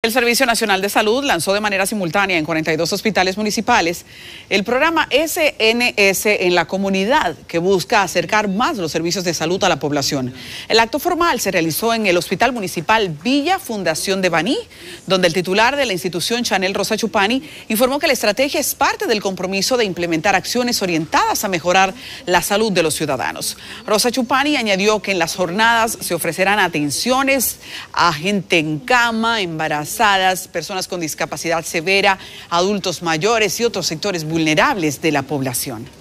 El Servicio Nacional de Salud lanzó de manera simultánea en 42 hospitales municipales el programa SNS en la comunidad, que busca acercar más los servicios de salud a la población. El acto formal se realizó en el Hospital Municipal Villa Fundación de Baní, donde el titular de la institución, Chanel Rosa Chupani, informó que la estrategia es parte del compromiso de implementar acciones orientadas a mejorar la salud de los ciudadanos. Rosa Chupani añadió que en las jornadas se ofrecerán atenciones a gente en cama, embarazada, personas con discapacidad severa, adultos mayores y otros sectores vulnerables de la población.